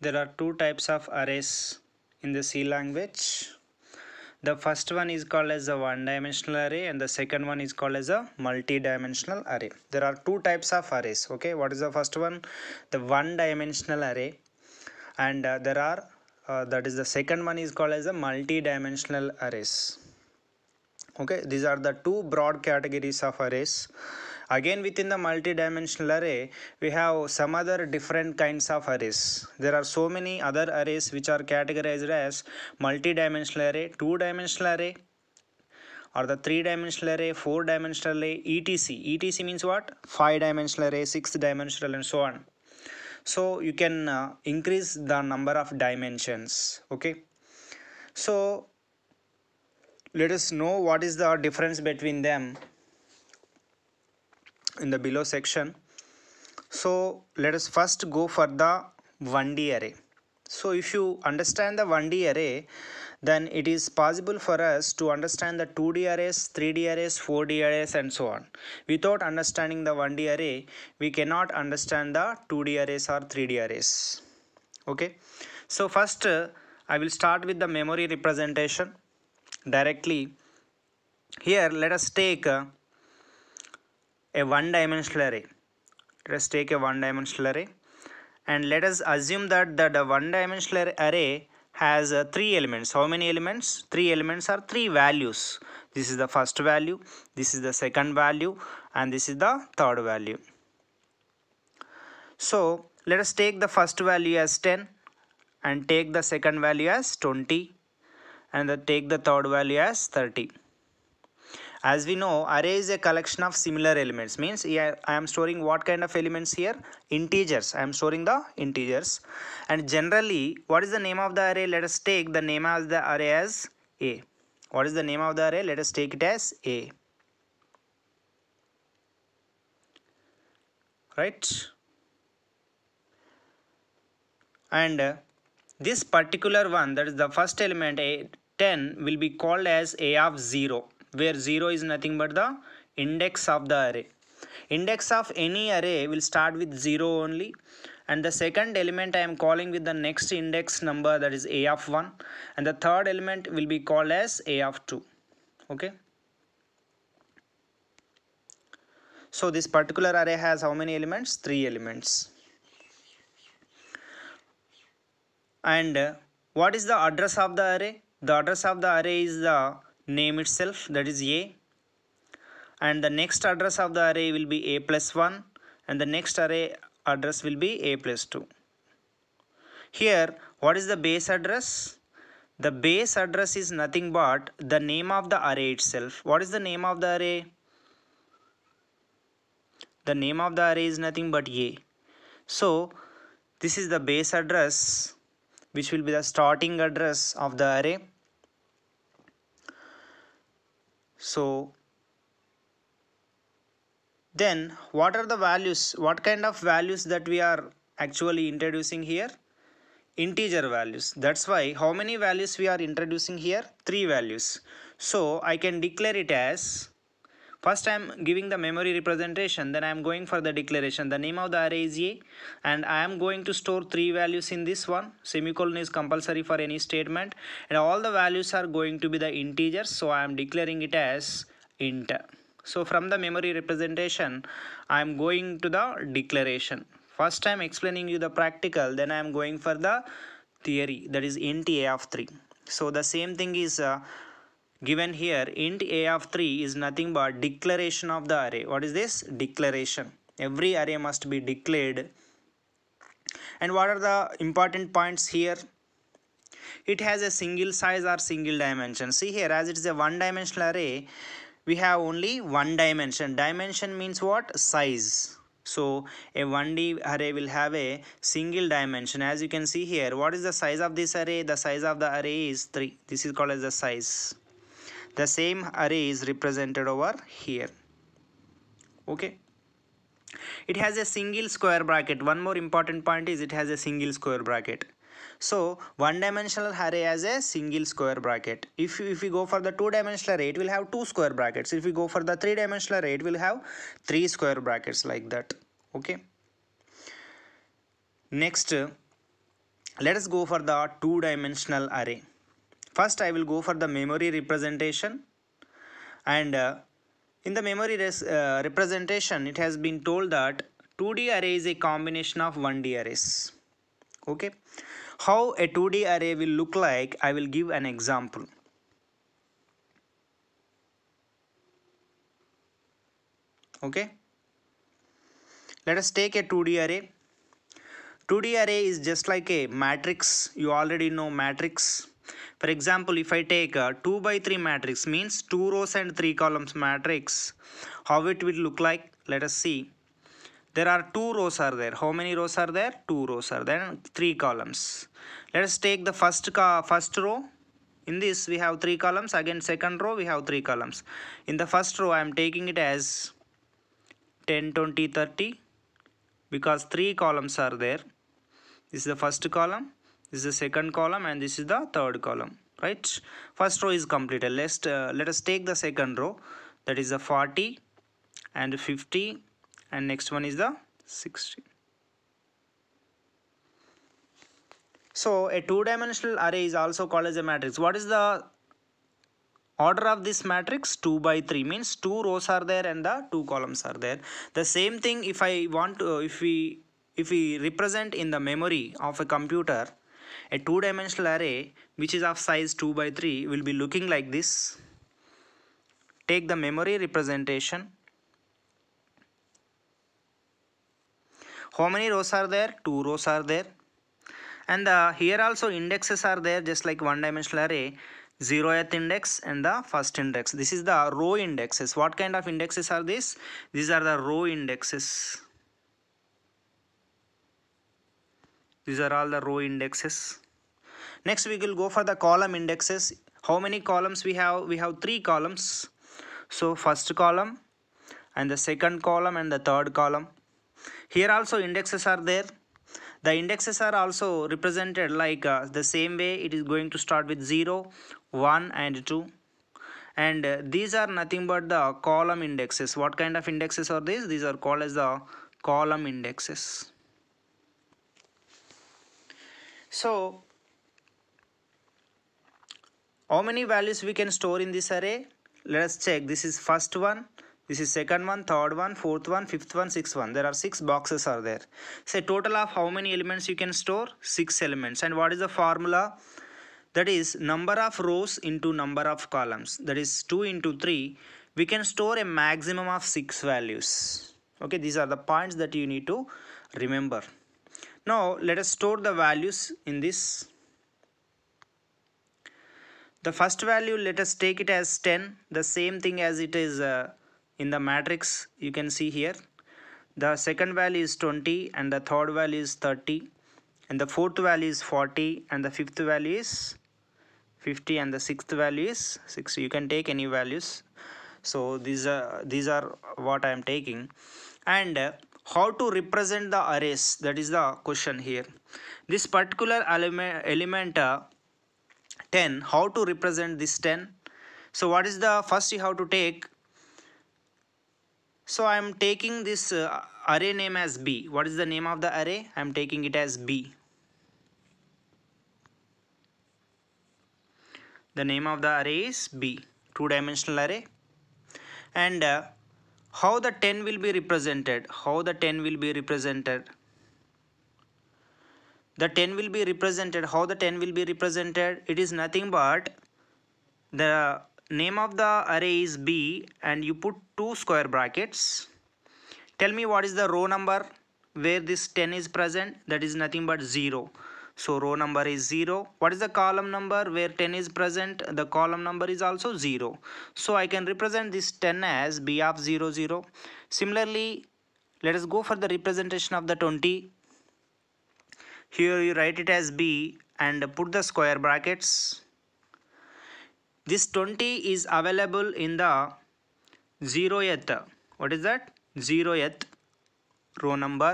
there are two types of arrays in the C language the first one is called as a one-dimensional array and the second one is called as a multi-dimensional array there are two types of arrays okay what is the first one the one-dimensional array and uh, there are uh, that is the second one is called as a multi-dimensional arrays okay these are the two broad categories of arrays Again within the multidimensional array, we have some other different kinds of arrays. There are so many other arrays which are categorized as multidimensional array, two-dimensional array, or the three-dimensional array, four-dimensional array, etc. etc means what? Five-dimensional array, six-dimensional and so on. So you can uh, increase the number of dimensions. Okay. So let us know what is the difference between them in the below section so let us first go for the 1D array. So if you understand the 1D array then it is possible for us to understand the 2D arrays, 3D arrays, 4D arrays and so on. Without understanding the 1D array we cannot understand the 2D arrays or 3D arrays. Okay. So first uh, I will start with the memory representation directly. Here let us take uh, a one dimensional array let us take a one dimensional array and let us assume that the, a one dimensional array has uh, three elements how many elements three elements are three values this is the first value this is the second value and this is the third value so let us take the first value as 10 and take the second value as 20 and the, take the third value as 30 as we know array is a collection of similar elements means i am storing what kind of elements here integers i am storing the integers and generally what is the name of the array let us take the name of the array as a what is the name of the array let us take it as a right and uh, this particular one that is the first element a 10 will be called as a of 0 where 0 is nothing but the index of the array index of any array will start with 0 only and the second element I am calling with the next index number that is a of 1 and the third element will be called as a of 2 okay so this particular array has how many elements three elements and what is the address of the array the address of the array is the name itself that is a and the next address of the array will be a plus 1 and the next array address will be a plus 2 here what is the base address the base address is nothing but the name of the array itself what is the name of the array the name of the array is nothing but a so this is the base address which will be the starting address of the array so then what are the values what kind of values that we are actually introducing here integer values that's why how many values we are introducing here three values so i can declare it as First I am giving the memory representation then I am going for the declaration. The name of the array is A and I am going to store three values in this one. Semicolon is compulsory for any statement and all the values are going to be the integers so I am declaring it as int. So from the memory representation I am going to the declaration. First I am explaining you the practical then I am going for the theory that is int A of 3. So the same thing is uh, given here int a of 3 is nothing but declaration of the array what is this declaration every array must be declared and what are the important points here it has a single size or single dimension see here as it is a one dimensional array we have only one dimension dimension means what size so a 1D array will have a single dimension. As you can see here, what is the size of this array? The size of the array is 3. This is called as the size the same array is represented over here okay it has a single square bracket one more important point is it has a single square bracket so one dimensional array has a single square bracket if, if we go for the two dimensional array it will have two square brackets if we go for the three dimensional array it will have three square brackets like that okay next let us go for the two dimensional array First I will go for the memory representation and uh, in the memory uh, representation it has been told that 2D array is a combination of 1D arrays. Okay. How a 2D array will look like I will give an example. Okay. Let us take a 2D array 2D array is just like a matrix you already know matrix for example, if I take a 2 by 3 matrix means 2 rows and 3 columns matrix, how it will look like? Let us see. There are 2 rows are there. How many rows are there? 2 rows are there 3 columns. Let us take the first, first row. In this we have 3 columns. Again second row we have 3 columns. In the first row I am taking it as 10, 20, 30 because 3 columns are there. This is the first column this is the second column and this is the third column right first row is completed let's uh, let us take the second row that is the 40 and 50 and next one is the 60 so a two-dimensional array is also called as a matrix what is the order of this matrix 2 by 3 means two rows are there and the two columns are there the same thing if i want to, if we if we represent in the memory of a computer a two-dimensional array which is of size 2 by 3 will be looking like this. Take the memory representation. How many rows are there? Two rows are there. And the, uh, here also indexes are there just like one-dimensional array. 0th index and the first index. This is the row indexes. What kind of indexes are these? These are the row indexes. these are all the row indexes next we will go for the column indexes how many columns we have we have three columns so first column and the second column and the third column here also indexes are there the indexes are also represented like uh, the same way it is going to start with 0 1 and 2 and uh, these are nothing but the column indexes what kind of indexes are these these are called as the column indexes so how many values we can store in this array? Let us check. This is first one. This is second one, third one, fourth one, fifth one, sixth one. There are six boxes are there. So total of how many elements you can store? Six elements. And what is the formula? That is number of rows into number of columns. That is 2 into 3. We can store a maximum of six values. Okay, these are the points that you need to remember. Now let us store the values in this. The first value let us take it as 10 the same thing as it is uh, in the matrix you can see here. The second value is 20 and the third value is 30 and the fourth value is 40 and the fifth value is 50 and the sixth value is 6 you can take any values so these are these are what i am taking and uh, how to represent the arrays that is the question here this particular element element uh, 10 how to represent this 10 so what is the first you have to take so i am taking this uh, array name as b what is the name of the array i am taking it as b the name of the array is b two dimensional array and uh, how the 10 will be represented how the 10 will be represented the 10 will be represented how the 10 will be represented it is nothing but the name of the array is b and you put two square brackets tell me what is the row number where this 10 is present that is nothing but 0 so row number is 0. What is the column number where 10 is present? The column number is also 0. So I can represent this 10 as B of 0, 0. Similarly, let us go for the representation of the 20. Here you write it as B and put the square brackets. This 20 is available in the 0th. What is that? 0th row number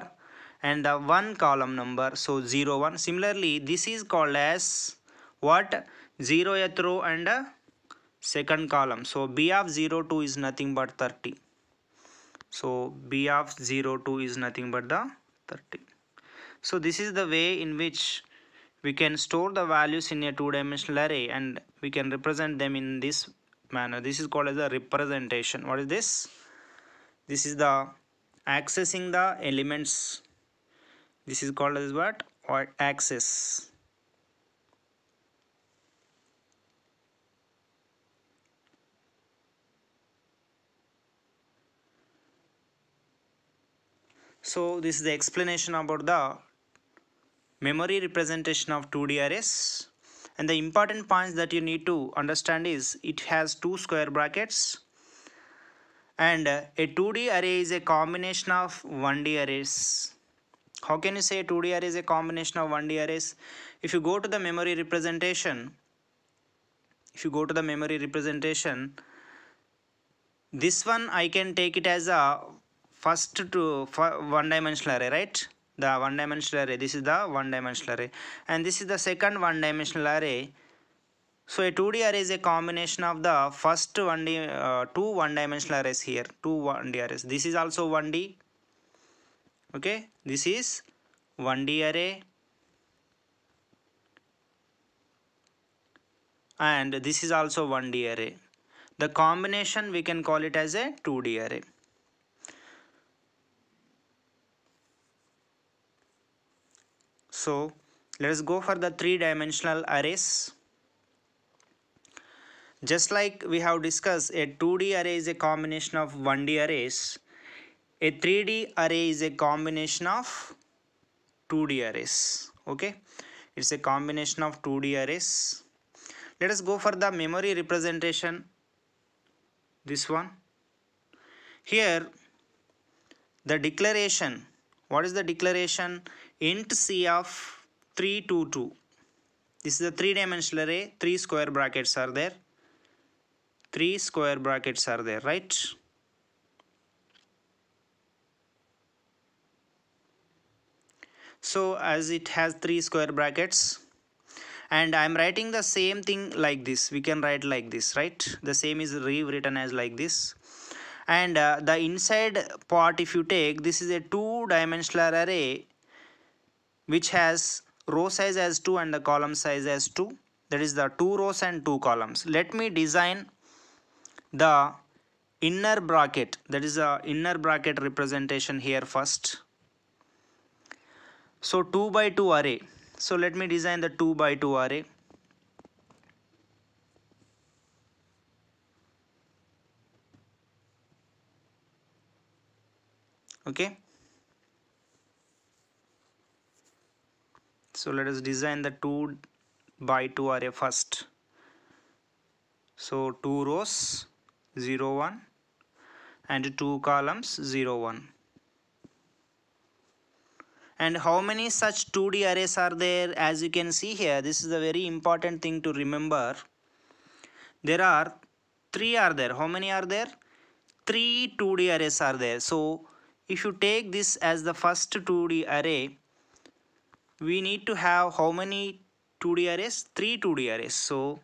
and the one column number so 1 similarly this is called as what 0th row and second column so b of 0 2 is nothing but 30 so b of 0 2 is nothing but the 30 so this is the way in which we can store the values in a two-dimensional array and we can represent them in this manner this is called as a representation what is this this is the accessing the elements this is called as what or axis so this is the explanation about the memory representation of 2D arrays and the important points that you need to understand is it has two square brackets and uh, a 2D array is a combination of 1D arrays how can you say 2D array is a combination of 1D arrays? If you go to the memory representation, if you go to the memory representation, this one I can take it as a first to one dimensional array, right? The one dimensional array, this is the one dimensional array and this is the second one dimensional array. So a 2D array is a combination of the first 1D, uh, two one dimensional arrays here, two 1D arrays. This is also 1D, okay this is 1d array and this is also 1d array the combination we can call it as a 2d array so let us go for the three dimensional arrays just like we have discussed a 2d array is a combination of 1d arrays a 3d array is a combination of 2d arrays okay it's a combination of 2d arrays let us go for the memory representation this one here the declaration what is the declaration int c of 322 this is a three dimensional array three square brackets are there three square brackets are there right so as it has three square brackets and I'm writing the same thing like this we can write like this right the same is rewritten as like this and uh, the inside part if you take this is a two dimensional array which has row size as 2 and the column size as 2 that is the two rows and two columns let me design the inner bracket that is the inner bracket representation here first so 2 by 2 array so let me design the 2 by 2 array okay so let us design the 2 by 2 array first so 2 rows 0 1 and 2 columns 0 1 and how many such 2D arrays are there as you can see here this is a very important thing to remember there are three are there how many are there three 2D arrays are there so if you take this as the first 2D array we need to have how many 2D arrays three 2D arrays so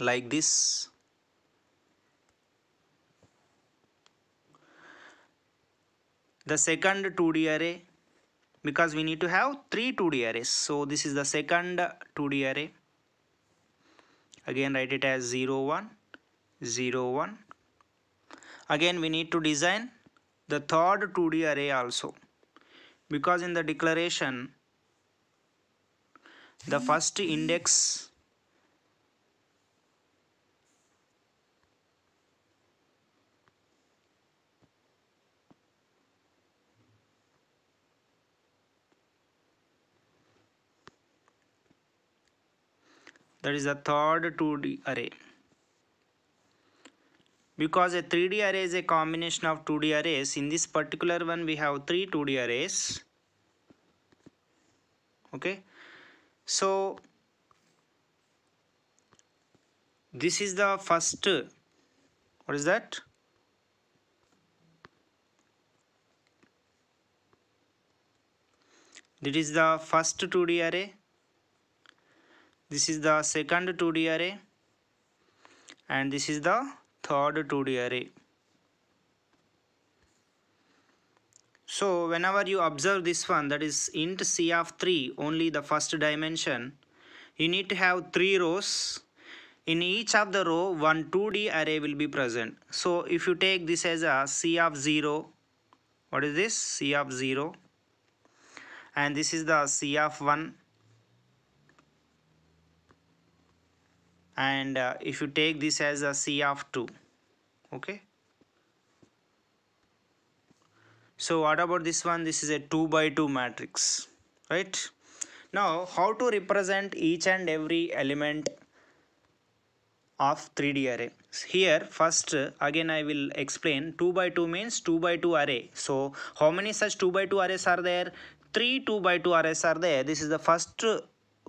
like this the second 2D array because we need to have three 2D arrays. So this is the second 2D array. Again write it as 0, 1, 0, 1. Again we need to design the third 2D array also because in the declaration the first index that is the third 2D array because a 3D array is a combination of 2D arrays in this particular one we have three 2D arrays okay so this is the first what is that this is the first 2D array this is the second 2d array and this is the third 2d array so whenever you observe this one that is int c of 3 only the first dimension you need to have three rows in each of the row one 2d array will be present so if you take this as a c of 0 what is this c of 0 and this is the c of 1 and uh, if you take this as a C of 2 okay so what about this one this is a 2 by 2 matrix right now how to represent each and every element of 3D array here first again I will explain 2 by 2 means 2 by 2 array so how many such 2 by 2 arrays are there 3 2 by 2 arrays are there this is the first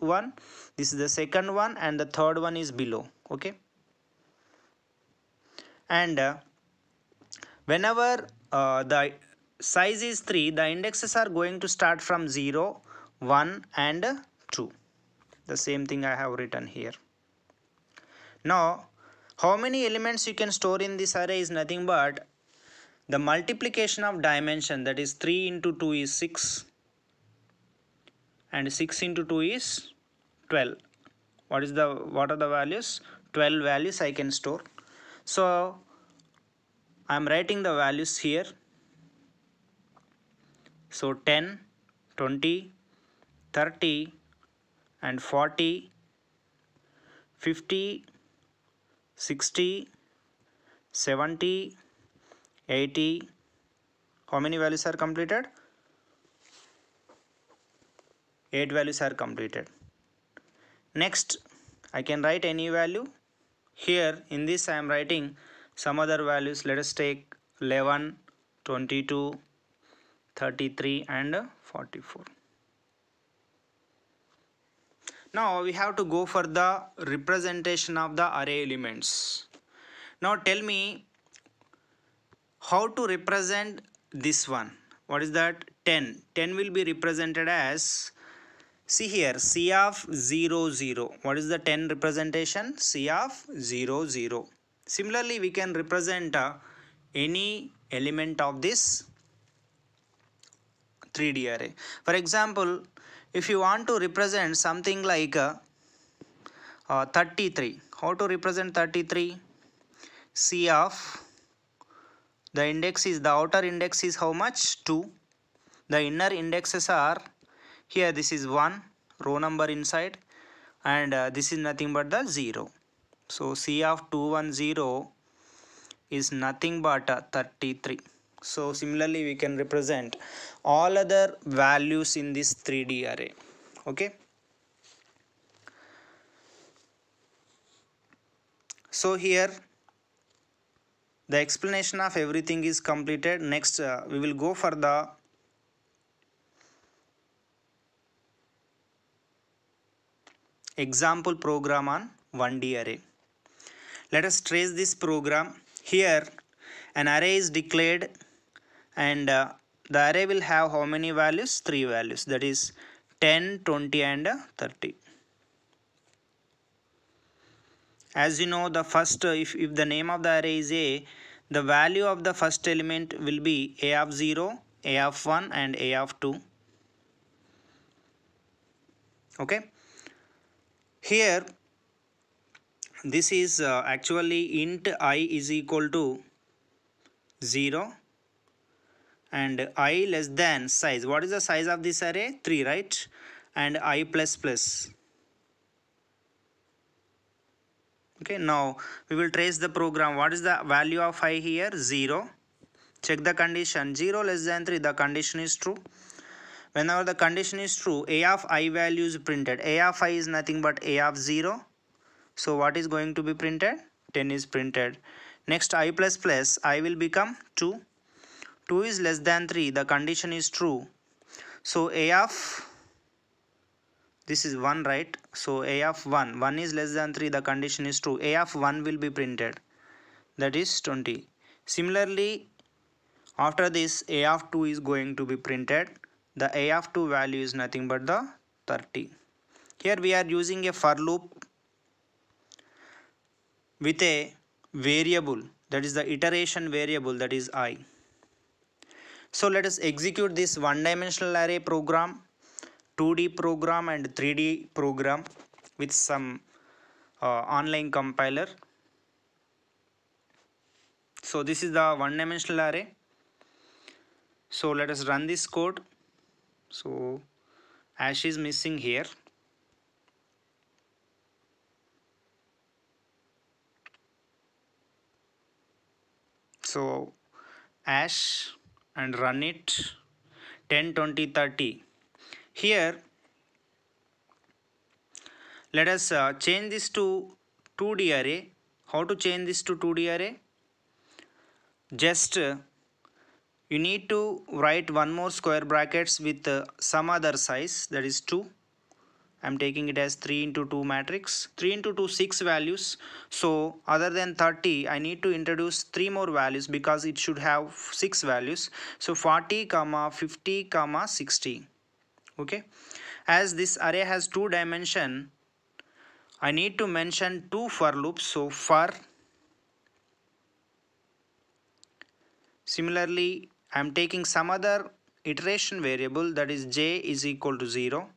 one this is the second one and the third one is below okay and uh, whenever uh, the size is 3 the indexes are going to start from 0 1 and 2 the same thing I have written here now how many elements you can store in this array is nothing but the multiplication of dimension that is 3 into 2 is 6 and 6 into 2 is 12 what is the what are the values 12 values I can store so I am writing the values here so 10 20 30 and 40 50 60 70 80 how many values are completed 8 values are completed next I can write any value here in this I am writing some other values let us take 11 22 33 and 44 now we have to go for the representation of the array elements now tell me how to represent this one what is that 10 10 will be represented as See here C of 0 0. What is the 10 representation? C of 0 0. Similarly we can represent uh, any element of this 3D array. For example if you want to represent something like uh, uh, 33. How to represent 33? C of the index is the outer index is how much 2 the inner indexes are here this is 1 row number inside and uh, this is nothing but the 0 so C of 210 is nothing but uh, 33 so similarly we can represent all other values in this 3D array okay so here the explanation of everything is completed next uh, we will go for the example program on 1D array. Let us trace this program. Here an array is declared and uh, the array will have how many values? 3 values that is 10, 20 and uh, 30 as you know the first uh, if, if the name of the array is a the value of the first element will be a of 0 a of 1 and a of 2 okay here this is uh, actually int i is equal to 0 and i less than size what is the size of this array 3 right and i plus plus okay now we will trace the program what is the value of i here 0 check the condition 0 less than 3 the condition is true whenever the condition is true a of i value is printed a of i is nothing but a of 0 so what is going to be printed 10 is printed next i plus plus i will become 2 2 is less than 3 the condition is true so a of this is 1 right so a of 1 1 is less than 3 the condition is true a of 1 will be printed that is 20 similarly after this a of 2 is going to be printed the a of 2 value is nothing but the 30 here we are using a for loop with a variable that is the iteration variable that is i so let us execute this one dimensional array program 2d program and 3d program with some uh, online compiler so this is the one dimensional array so let us run this code so ash is missing here so ash and run it 10 20 30 here let us uh, change this to 2d array how to change this to 2d array just uh, you need to write one more square brackets with uh, some other size that is 2 I'm taking it as 3 into 2 matrix 3 into 2 6 values so other than 30 I need to introduce 3 more values because it should have 6 values so 40 comma 50 comma 60 okay as this array has two dimension I need to mention two for loops so for similarly I am taking some other iteration variable that is j is equal to 0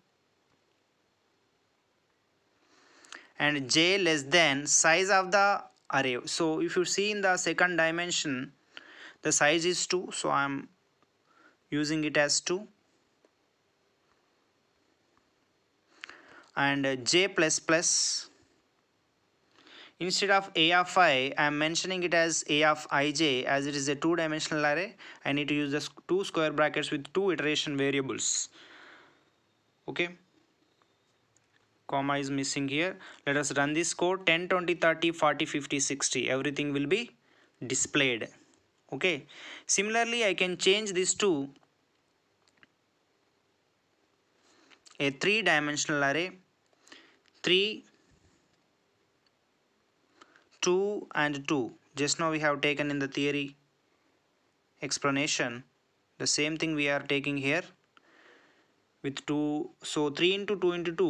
and j less than size of the array so if you see in the second dimension the size is 2 so I am using it as 2 and j plus plus instead of a of i i am mentioning it as a of ij as it is a two-dimensional array i need to use the two square brackets with two iteration variables okay comma is missing here let us run this code 10 20 30 40 50 60 everything will be displayed okay similarly i can change this to a three dimensional array 3 2 and 2 just now we have taken in the theory explanation the same thing we are taking here with 2 so 3 into 2 into 2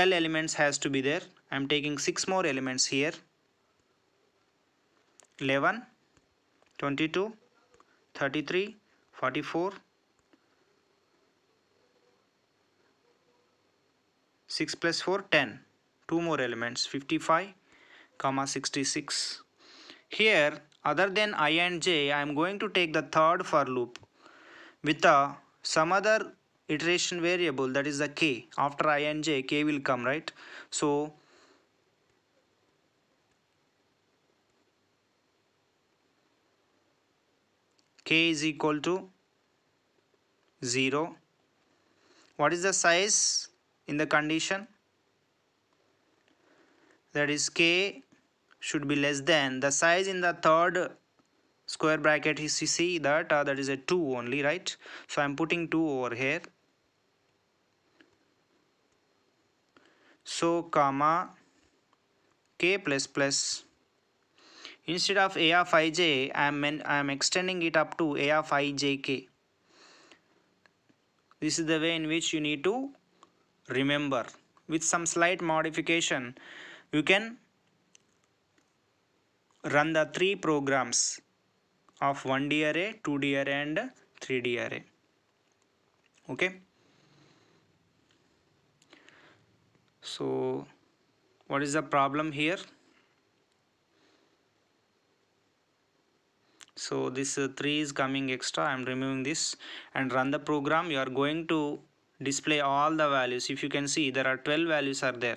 12 elements has to be there I'm taking 6 more elements here 11 22 33 44 6 plus 4 10 2 more elements 55 comma 66 here other than i and j i am going to take the third for loop with a some other iteration variable that is the k after i and j k will come right so k is equal to 0 what is the size in the condition that is k should be less than the size in the third square bracket is you see that uh, that is a 2 only right so i'm putting 2 over here so comma k plus plus instead of a of ij i am i am extending it up to a of ijk this is the way in which you need to remember with some slight modification you can run the three programs of 1D array, 2D array and 3D array. Okay. So what is the problem here? So this uh, 3 is coming extra. I am removing this and run the program. You are going to display all the values if you can see there are 12 values are there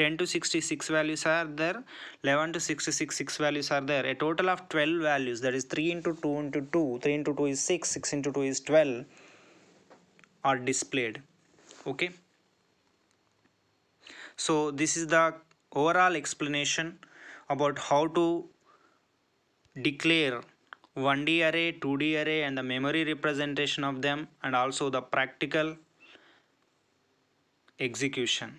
10 to 66 values are there 11 to 66 6 values are there a total of 12 values that is 3 into 2 into 2 3 into 2 is 6 6 into 2 is 12 are displayed okay so this is the overall explanation about how to declare 1D array 2D array and the memory representation of them and also the practical execution